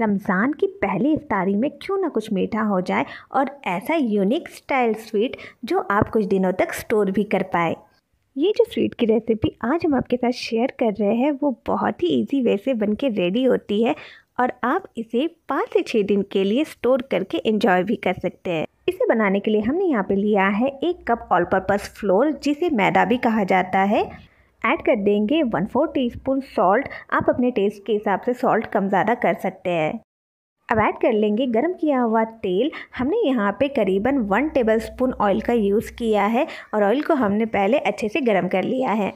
रमज़ान की पहली इफ्तारी में क्यों ना कुछ मीठा हो जाए और ऐसा यूनिक स्टाइल स्वीट जो आप कुछ दिनों तक स्टोर भी कर पाए ये जो स्वीट की रेसिपी आज हम आपके साथ शेयर कर रहे हैं वो बहुत ही इजी वे से बन के रेडी होती है और आप इसे पाँच से छः दिन के लिए स्टोर करके इंजॉय भी कर सकते हैं इसे बनाने के लिए हमने यहाँ पे लिया है एक कप ऑल पर्पज़ फ्लोर जिसे मैदा भी कहा जाता है ऐड कर देंगे one four teaspoon salt आप अपने टेस्ट के हिसाब से सॉल्ट कम ज़्यादा कर सकते हैं अब ऐड कर लेंगे गरम किया हुआ तेल हमने यहाँ पे करीबन वन टेबल स्पून ऑयल का यूज़ किया है और ऑयल को हमने पहले अच्छे से गर्म कर लिया है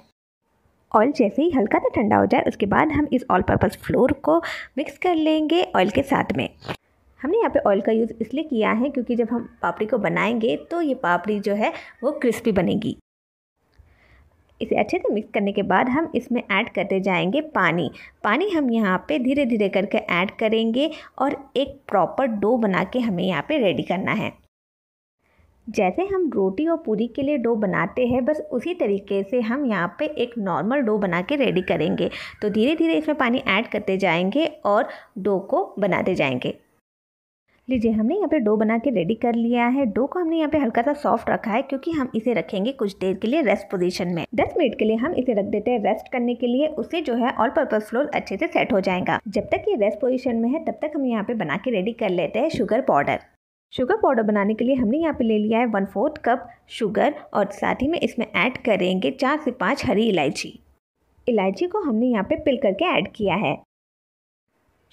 ऑयल जैसे ही हल्का सा ठंडा हो जाए उसके बाद हम इस ऑल पर्पज़ फ्लोर को मिक्स कर लेंगे ऑयल के साथ में हमने यहाँ पे ऑयल का यूज़ इसलिए किया है क्योंकि जब हम पापड़ी को बनाएंगे तो ये पापड़ी जो है वो क्रिस्पी बनेगी इसे अच्छे से मिक्स करने के बाद हम इसमें ऐड करते जाएंगे पानी पानी हम यहाँ पे धीरे धीरे करके ऐड करेंगे और एक प्रॉपर डो बना के हमें यहाँ पे रेडी करना है जैसे हम रोटी और पूरी के लिए डो बनाते हैं बस उसी तरीके से हम यहाँ पे एक नॉर्मल डो बना के रेडी करेंगे तो धीरे धीरे इसमें पानी ऐड करते जाएंगे और डो को बनाते जाएंगे लीजिए हमने यहाँ पे डो बना के रेडी कर लिया है डो को हमने यहाँ पे हल्का सा सॉफ्ट रखा है क्योंकि हम इसे रखेंगे कुछ देर के लिए रेस्ट पोजीशन में दस मिनट के लिए हम इसे रख देते हैं रेस्ट करने के लिए उससे जो है ऑल पर्पज फ्लोर अच्छे से सेट हो जाएगा जब तक ये रेस्ट पोजिशन में है तब तक हम यहाँ पे बना के रेडी कर लेते हैं शुगर पाउडर शुगर पाउडर बनाने के लिए हमने यहाँ पे ले लिया है वन फोर्थ कप शुगर और साथ ही में इसमें ऐड करेंगे चार से पाँच हरी इलायची इलायची को हमने यहाँ पे पिल करके ऐड किया है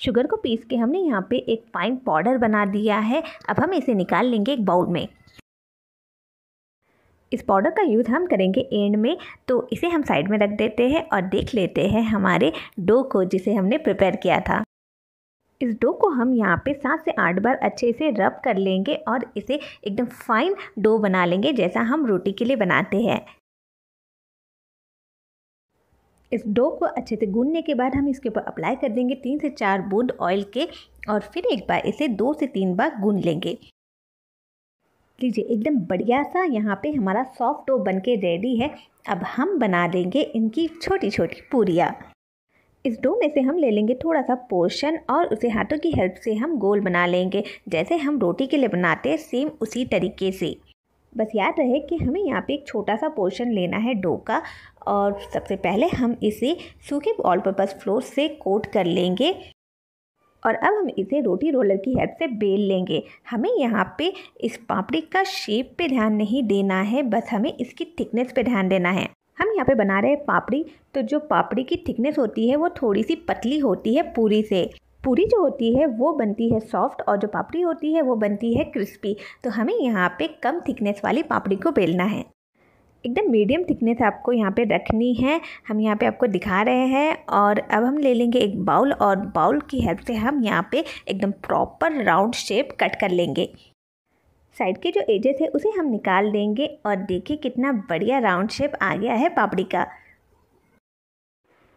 शुगर को पीस के हमने यहाँ पे एक फाइन पाउडर बना दिया है अब हम इसे निकाल लेंगे एक बाउल में इस पाउडर का यूज़ हम करेंगे एंड में तो इसे हम साइड में रख देते हैं और देख लेते हैं हमारे डो को जिसे हमने प्रिपेयर किया था इस डो को हम यहाँ पे सात से आठ बार अच्छे से रब कर लेंगे और इसे एकदम फाइन डो बना लेंगे जैसा हम रोटी के लिए बनाते हैं इस डो को अच्छे से गूनने के बाद हम इसके ऊपर अप्लाई कर देंगे तीन से चार बूंद ऑयल के और फिर एक बार इसे दो से तीन बार गून लेंगे लीजिए एकदम बढ़िया सा यहाँ पे हमारा सॉफ्ट डो बन के रेडी है अब हम बना लेंगे इनकी छोटी छोटी पूरियाँ इस डो में से हम ले लेंगे थोड़ा सा पोर्शन और उसे हाथों की हेल्प से हम गोल बना लेंगे जैसे हम रोटी के लिए बनाते हैं सेम उसी तरीके से बस याद रहे कि हमें यहाँ पे एक छोटा सा पोर्शन लेना है डो का और सबसे पहले हम इसे सूखे ऑल पर्पज़ फ्लोर से कोट कर लेंगे और अब हम इसे रोटी रोलर की हेल्प से बेल लेंगे हमें यहाँ पे इस पापड़ी का शेप पे ध्यान नहीं देना है बस हमें इसकी थिकनेस पे ध्यान देना है हम यहाँ पे बना रहे हैं पापड़ी तो जो पापड़ी की थिकनेस होती है वो थोड़ी सी पतली होती है पूरी से पूरी जो होती है वो बनती है सॉफ्ट और जो पापड़ी होती है वो बनती है क्रिस्पी तो हमें यहाँ पे कम थिकनेस वाली पापड़ी को बेलना है एकदम मीडियम थिकनेस आपको यहाँ पे रखनी है हम यहाँ पे आपको दिखा रहे हैं और अब हम ले लेंगे एक बाउल और बाउल की हेल्प से हम यहाँ पे एकदम प्रॉपर राउंड शेप कट कर लेंगे साइड के जो एजेस है उसे हम निकाल देंगे और देखिए कितना बढ़िया राउंड शेप आ गया है पापड़ी का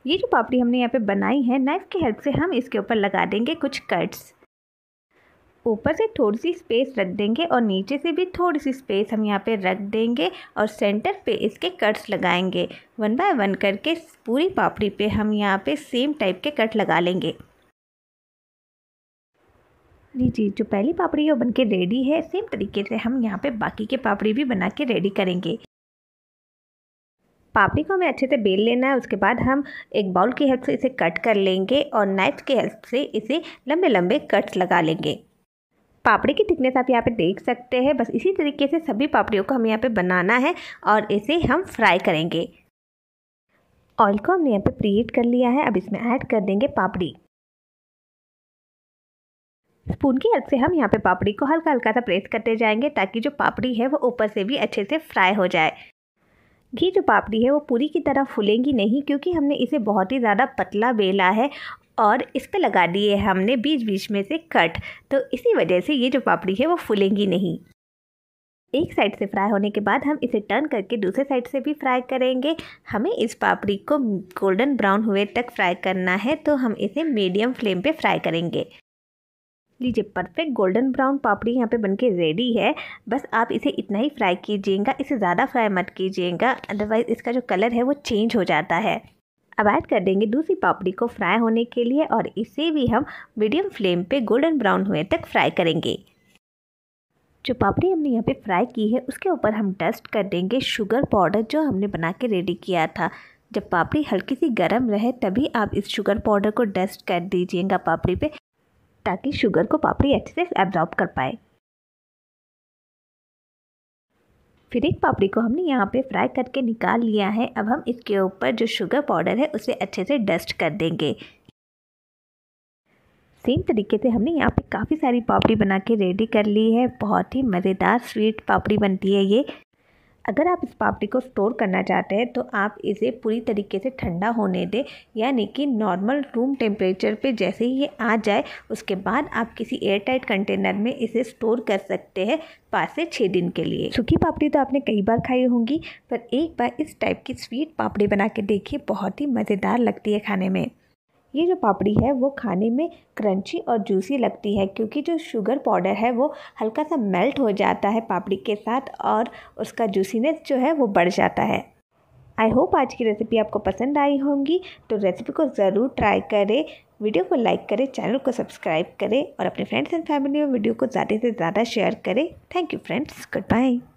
ये जो पापड़ी हमने यहाँ पे बनाई है नाइफ़ की हेल्प से हम इसके ऊपर लगा देंगे कुछ कट्स ऊपर से थोड़ी सी स्पेस रख देंगे और नीचे से भी थोड़ी सी स्पेस हम यहाँ पे रख देंगे और सेंटर पे इसके कट्स लगाएंगे वन बाय वन करके पूरी पापड़ी पे हम यहाँ पे सेम टाइप के कट लगा लेंगे जी जी जो पहली पापड़ी है वो बन के रेडी है सेम तरीके से हम यहाँ पे बाकी के पापड़ी भी बना के रेडी करेंगे पापड़ी को हमें अच्छे से बेल लेना है उसके बाद हम एक बाउल की हेल्प से इसे कट कर लेंगे और नाइफ की हेल्प से इसे लंबे लंबे कट्स लगा लेंगे पापड़ी की थिकनेस आप यहाँ पे देख सकते हैं बस इसी तरीके से सभी पापड़ियों को हम यहाँ पे बनाना है और इसे हम फ्राई करेंगे ऑयल को हमने यहाँ पे प्रीहीट कर लिया है अब इसमें ऐड कर देंगे पापड़ी स्पून की हेल्प से हम यहाँ पे पापड़ी को हल्का हल्का सा प्रेस करते जाएंगे ताकि जो पापड़ी है वो ऊपर से भी अच्छे से फ्राई हो जाए घी जो पापड़ी है वो पूरी की तरह फूलेंगी नहीं क्योंकि हमने इसे बहुत ही ज़्यादा पतला बेला है और इस पर लगा दिए है हमने बीच बीच में से कट तो इसी वजह से ये जो पापड़ी है वो फूलेंगी नहीं एक साइड से फ्राई होने के बाद हम इसे टर्न करके दूसरे साइड से भी फ्राई करेंगे हमें इस पापड़ी को गोल्डन ब्राउन हुए तक फ्राई करना है तो हम इसे मीडियम फ्लेम पे फ्राई करेंगे लीजिए परफेक्ट गोल्डन ब्राउन पापड़ी यहाँ पे बनके रेडी है बस आप इसे इतना ही फ्राई कीजिएगा इसे ज़्यादा फ्राई मत कीजिएगा अदरवाइज़ इसका जो कलर है वो चेंज हो जाता है अब ऐड कर देंगे दूसरी पापड़ी को फ्राई होने के लिए और इसे भी हम मीडियम फ्लेम पे गोल्डन ब्राउन होने तक फ्राई करेंगे जो पापड़ी हमने यहाँ पे फ्राई की है उसके ऊपर हम डस्ट कर देंगे शुगर पाउडर जो हमने बना के रेडी किया था जब पापड़ी हल्की सी गर्म रहे तभी आप इस शुगर पाउडर को डस्ट कर दीजिएगा पापड़ी पर ताकि शुगर को पापड़ी अच्छे से एब्जॉर्ब कर पाए फिर एक पापड़ी को हमने यहाँ पे फ्राई करके निकाल लिया है अब हम इसके ऊपर जो शुगर पाउडर है उसे अच्छे से डस्ट कर देंगे सेम तरीके से हमने यहाँ पे काफ़ी सारी पापड़ी बना के रेडी कर ली है बहुत ही मज़ेदार स्वीट पापड़ी बनती है ये अगर आप इस पापड़ी को स्टोर करना चाहते हैं तो आप इसे पूरी तरीके से ठंडा होने दें यानी कि नॉर्मल रूम टेम्परेचर पे जैसे ही ये आ जाए उसके बाद आप किसी एयर टाइट कंटेनर में इसे स्टोर कर सकते हैं पाँच से छः दिन के लिए सूखी पापड़ी तो आपने कई बार खाई होंगी पर एक बार इस टाइप की स्वीट पापड़ी बना के देखिए बहुत ही मज़ेदार लगती है खाने में ये जो पापड़ी है वो खाने में क्रंची और जूसी लगती है क्योंकि जो शुगर पाउडर है वो हल्का सा मेल्ट हो जाता है पापड़ी के साथ और उसका जूसीनेस जो है वो बढ़ जाता है आई होप आज की रेसिपी आपको पसंद आई होंगी तो रेसिपी को ज़रूर ट्राई करें वीडियो को लाइक करें चैनल को सब्सक्राइब करें और अपने फ्रेंड्स एंड फैमिली में वीडियो को ज़्यादा से ज़्यादा शेयर करें thank you friends good bye